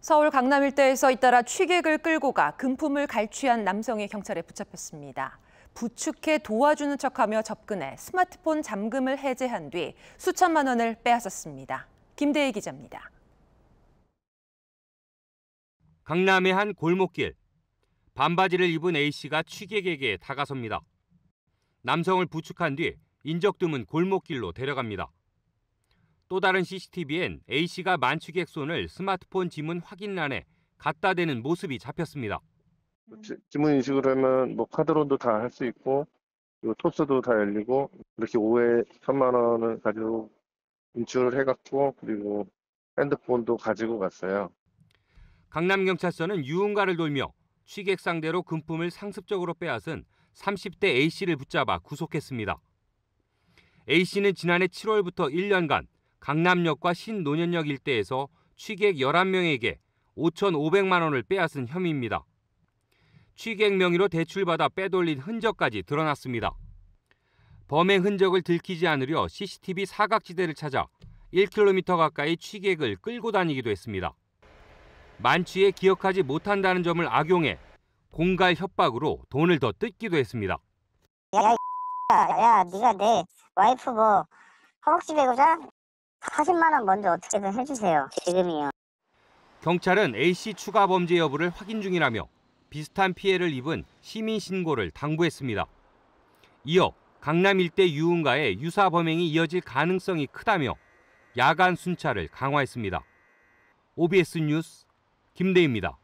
서울 강남 일대에서 잇따라 취객을 끌고 가 금품을 갈취한 남성이 경찰에 붙잡혔습니다. 부축해 도와주는 척하며 접근해 스마트폰 잠금을 해제한 뒤 수천만 원을 빼앗았습니다. 김대희 기자입니다. 강남의 한 골목길. 반바지를 입은 A씨가 취객에게 다가섭니다. 남성을 부축한 뒤 인적 드문 골목길로 데려갑니다. 또 다른 CCTV엔 A씨가 만취객 손을 스마트폰 지문 확인란에 갖다 대는 모습이 잡혔습니다. 뭐 지문 인식을 하면 뭐 카드론도 다 할 수 있고 요 토스도 다 열리고 이렇게 5회 3만 원을 가지고 인출을 해갖고 그리고 핸드폰도 가지고 갔어요. 강남경찰서는 유흥가를 돌며 취객 상대로 금품을 상습적으로 빼앗은 30대 A씨를 붙잡아 구속했습니다. A씨는 지난해 7월부터 1년간 강남역과 신논현역 일대에서 취객 11명에게 5,500만 원을 빼앗은 혐의입니다. 취객 명의로 대출받아 빼돌린 흔적까지 드러났습니다. 범행 흔적을 들키지 않으려 CCTV 사각지대를 찾아 1km 가까이 취객을 끌고 다니기도 했습니다. 만취에 기억하지 못한다는 점을 악용해 공갈 협박으로 돈을 더 뜯기도 했습니다. 야, 야, 야 네가 내 와이프 뭐 허벅지 베고자 40만 원 먼저 어떻게든 해주세요. 지금이요. 경찰은 A씨 추가 범죄 여부를 확인 중이라며 비슷한 피해를 입은 시민 신고를 당부했습니다. 이어 강남 일대 유흥가에 유사 범행이 이어질 가능성이 크다며 야간 순찰을 강화했습니다. OBS 뉴스 김대입니다.